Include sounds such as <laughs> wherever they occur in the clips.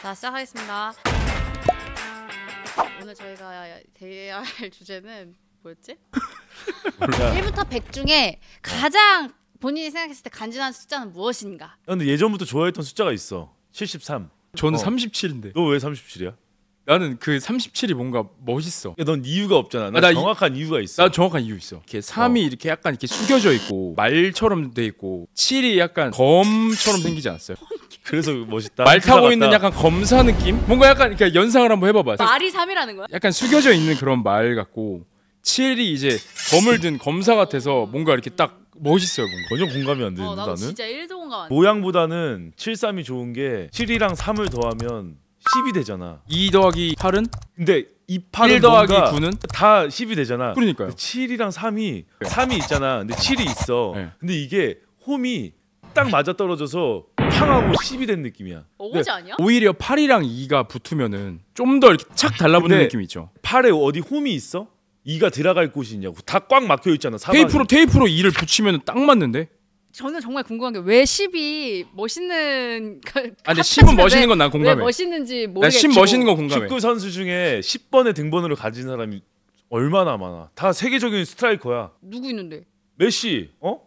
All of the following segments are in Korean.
자 시작하겠습니다 오늘 저희가 대할 <laughs> 주제는 뭐였지? 1부터 100 중에 가장 본인이 생각했을 때 간지난 숫자는 무엇인가? 아, 근데 예전부터 좋아했던 숫자가 있어 73 저는 어. 37인데 너 왜 37이야? 나는 그 37이 뭔가 멋있어. 야, 그러니까 넌 이유가 없잖아. 아, 나, 나 정확한 이유가 있어. 나 정확한 이유 있어. 이렇게 3이 어. 이렇게 약간 이렇게 숙여져 있고 말처럼 돼 있고 7이 약간 검처럼 생기지 않았어요? <laughs> 그래서 멋있다. 말 타고 있는 약간 검사 느낌? 뭔가 약간 그러니까 연상을 한번 해봐봐. 말이 3이라는 거야? 약간 숙여져 있는 그런 말 같고 7이 이제 검을 든 검사 같아서 뭔가 이렇게 딱 멋있어요 뭔가. 전혀 공감이 안 되는 어나는 진짜 1도 공감 안 돼. 모양보다는 73이 좋은 게 7이랑 3을 더하면 10이 되잖아 2 더하기 8은? 근데 이 8은 1 더하기 9는? 다 10이 되잖아 그러니까요 7이랑 3이 3이 있잖아 근데 7이 있어 네. 근데 이게 홈이 딱 맞아떨어져서 팡하고 10이 된 느낌이야 어거지 아니야? 오히려 8이랑 2가 붙으면은 좀더 이렇게 착 달라붙는 느낌 있죠 8에 어디 홈이 있어? 2가 들어갈 곳이 있냐고 다 꽉 막혀 있잖아 사방에. 테이프로 테이프로 2를 붙이면 딱 맞는데 저는 정말 궁금한 게 왜 10이 멋있는 <laughs> 아근 10은 멋있는 건난 공감해. 왜 멋있는지 모르겠고. 1 0 멋있는 건 공감해. 축구 선수 중에 10번의 등번호를 가진 사람이 얼마나 많아. 다 세계적인 스트라이커야. 누구 있는데? 메시. 어?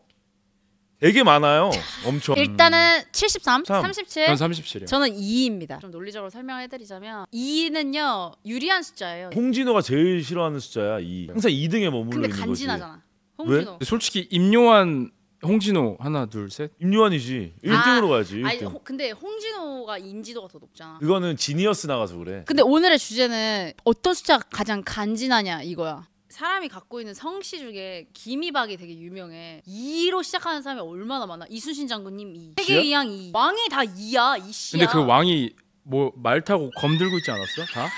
되게 많아요. 엄청. 일단은 73, 3. 37. 전 37이요. 저는 2입니다. 좀 논리적으로 설명해 드리자면 2는요. 유리한 숫자예요. 홍진호가 제일 싫어하는 숫자야, 2. 항상 2등에 머물러 있는 거지. 근데 간지나잖아. 홍진호. 왜? 솔직히 임요한 홍진호 하나 둘 셋 임요환이지 1등으로 아, 가야지 1등. 아니, 호, 근데 홍진호가 인지도가 더 높잖아. 이거는 지니어스 나가서 그래 근데 오늘의 주제는 어떤 숫자가 가장 간지나냐 이거야. 사람이 갖고 있는 성씨 중에 기미박이 되게 유명해. 2로 시작하는 사람이 얼마나 많아. 이순신 장군님 2. 세계 의양 2. 왕이 다 2야. 이씨야. 근데 그 왕이 뭐 말 타고 검 들고 있지 않았어? 다?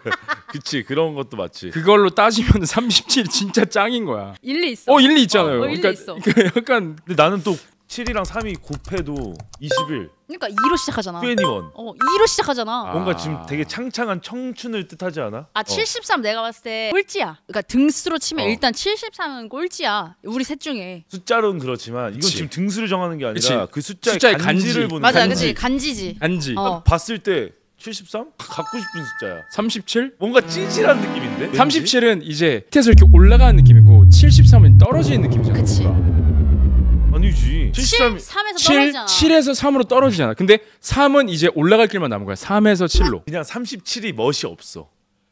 <laughs> 그치 그런 것도 맞지. 그걸로 따지면 37 <laughs> 진짜 짱인 거야. 일리 있어. 어 일리 있잖아요. 어, 일리 그러니까, 있어. 그 약간 근데 나는 또 7이랑 3이 곱해도 21. 그러니까 2로 시작하잖아. 21. 어, 2로 시작하잖아. 아. 뭔가 지금 아. 되게 창창한 청춘을 뜻하지 않아? 아, 73 어. 내가 봤을 때 꼴찌야. 그러니까 등수로 치면 어. 일단 73은 꼴찌야. 우리 셋 중에. 숫자로는 그렇지만 이건 그치. 지금 등수를 정하는 게 아니라 그치. 그 숫자의, 숫자의 간지. 를 보는 맞아, 간지. 그치. 간지지. 간지. 어. 봤을 때 73? 갖고 싶은 숫자야. 37? 뭔가 찌질한 느낌인데? 왠지? 음. 37은 음. 이제 밑에서 이렇게 올라가는 느낌이고 73은 떨어지는 느낌이잖아. 그치. 아니지. 73... 3에서 떨어지잖아. 7에서 3으로 떨어지잖아. 근데 3은 이제 올라갈 길만 남은 거야. 3에서 7로. 그냥 37이 멋이 없어.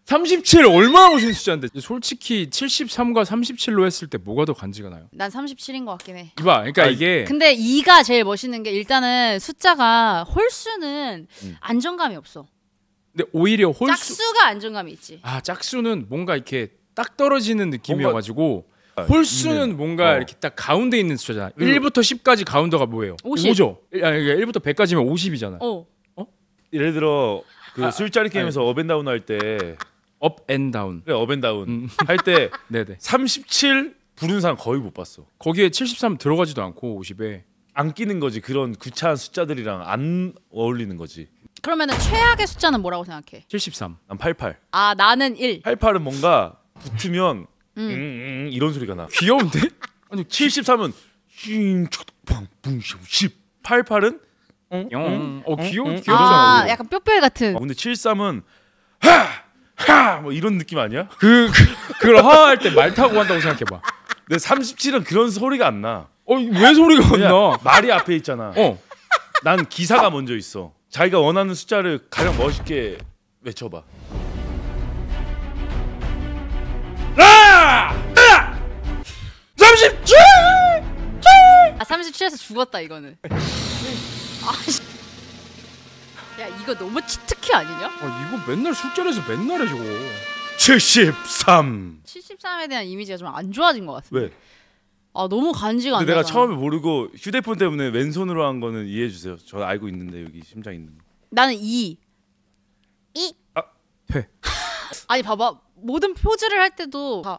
37 얼마나 오신 숫자인데 솔직히 73과 37로 했을 때 뭐가 더 간지가 나요? 난 37인 것 같긴 해. 이봐, 그러니까 아, 이게 근데 2가 제일 멋있는 게 일단은 숫자가 홀수는 음. 안정감이 없어. 근데 오히려 홀수 짝수가 안정감이 있지. 아 짝수는 뭔가 이렇게 딱 떨어지는 느낌이어가지고 아, 홀수는 있 뭔가 어. 이렇게 딱 가운데 있는 숫자잖아. 음. 1부터 10까지 가운데가 뭐예요? 50. 5죠. 아니, 1부터 그러니까 100까지면 50이잖아. 어. 어? 예를 들어 그 아, 술자리 아, 게임에서 아 어벤다운 할때 업앤 다운. 그래 업앤 다운 음. 할때 37 <laughs> 부른 사람 거의 못 봤어. 거기에 73 들어가지도 않고 50에 안 끼는 거지 그런 귀찮은 숫자들이랑 안 어울리는 거지. 그러면은 최악의 숫자는 뭐라고 생각해? 73. 난 88. 아 나는 1. 88은 뭔가 붙으면 음. 음. 음, 이런 소리가 나. 귀여운데? 아니 73은 싱초독방 붕시십 88은 응? 어 귀여운 귀여운 아 약간 뼈뼈 같은. 아, 근데 73은 하! 캬! 뭐 이런 느낌 아니야? <laughs> 그, 그 그걸 화할 때 말 타고 한다고 생각해봐. 근 37은 그런 소리가 안 나. 어, 왜 소리가 안 나? 말이 앞에 있잖아. 어. 난 기사가 먼저 있어. 자기가 원하는 숫자를 가장 멋있게 외쳐봐. 라! 라! 37! 아 37에서 죽었다 이거는. 아 <laughs> 씨. 야 이거 너무 치트키 아니냐? 아 이거 맨날 숙제에서 맨날 해 저거 73 73에 대한 이미지가 좀 안 좋아진 것 같은데 왜? 아 너무 간지가 안 나. 내가 처음에 모르고 휴대폰 때문에 왼손으로 한 거는 이해해 주세요 저 알고 있는데 여기 심장 있는 거 나는 2 2? 아회 아니 봐봐 모든 표지를 할 때도 다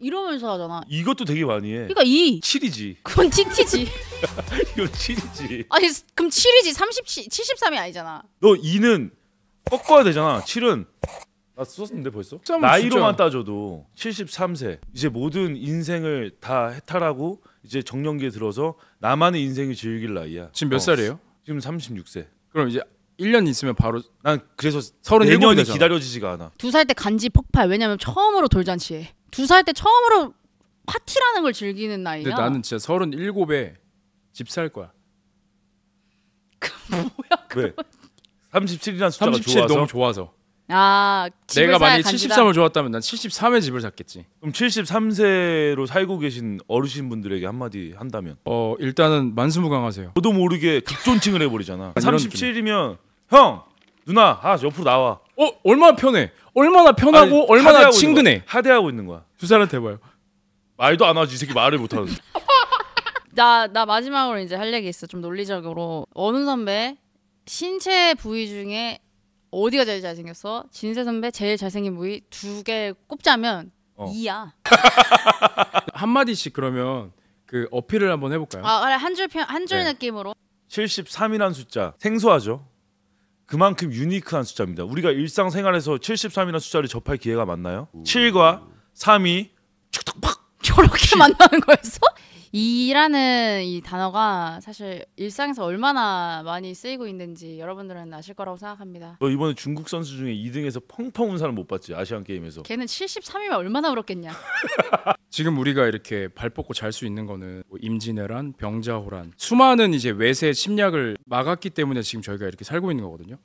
이러면서 하잖아. 이것도 되게 많이 해. 그러니까 2. 7이지. 그건 TT지. <laughs> 이건 7이지. 아니 그럼 7이지 30, 73이 아니잖아. 너 2는 꺾어야 되잖아. 7은 나 썼는데 벌써? 뭐, 나이로만 진짜. 따져도 73세 이제 모든 인생을 다 해탈하고 이제 정년기에 들어서 나만의 인생을 즐길 나이야 지금 몇 어. 살이에요? 지금 36세 그럼 이제 1년 있으면 바로 난 그래서 37년이 기다려지지가 않아 두 살 때 간지 폭발 왜냐면 처음으로 돌잔치에 두살때 처음으로 파티라는 걸 즐기는 나이야. 근데 나는 진짜 서른 일곱에 집 살 거야. 그 뭐야 그? 왜? 3 7이라 숫자가 37 좋아서 너무 좋아서. 아, 내가 만약에 간지다. 을 좋았다면 난 73에 집을 샀겠지. 그럼 73세로 살고 계신 어르신분들에게 한마디 한다면? 어, 일단은 만수무강하세요. 저도 모르게 극존칭을 해버리잖아. 37이면 아, 형, 누나, 아, 옆으로 나와. 어 얼마나 편해 얼마나 편하고 아니, 얼마나 하대하고 친근해 있는 하대하고 있는 거야 두사람대 봐요 말도 안 하지 이 새끼 말을 못 하는 나나 마지막으로 이제 할 얘기 있어 좀 논리적으로 어느 선배 신체 부위 중에 어디가 제일 잘생겼어? 진세 선배 제일 잘생긴 부위 두 개 꼽자면 어. 2야 <laughs> 한 마디씩 그러면 그 어필을 한번 해볼까요? 아 그래 아, 한줄한 줄 네. 느낌으로 73이란 숫자 생소하죠 그만큼 유니크한 숫자입니다. 우리가 일상생활에서 73이라는 숫자를 접할 기회가 많나요? 7과 3이 툭툭 팍 저렇게 만나는 거였어? 이라는 이 단어가 사실 일상에서 얼마나 많이 쓰이고 있는지 여러분들은 아실 거라고 생각합니다. 너 이번에 중국 선수 중에 2등에서 펑펑 운 사람 못 봤지 아시안 게임에서? 걔는 73이면 얼마나 울었겠냐. <laughs> 지금 우리가 이렇게 발 뻗고 잘 수 있는 거는 뭐 임진왜란, 병자호란 수많은 이제 외세 침략을 막았기 때문에 지금 저희가 이렇게 살고 있는 거거든요.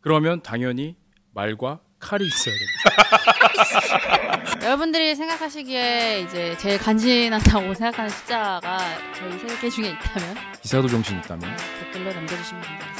그러면 당연히 말과 칼이 있어야 됩니다. <laughs> 여러분들이 생각하시기에 이제 제일 간지난다고 생각하는 숫자가 저희 세개 중에 있다면 이사도 정신 있다면 댓글로 남겨주시면 감사하겠습니다.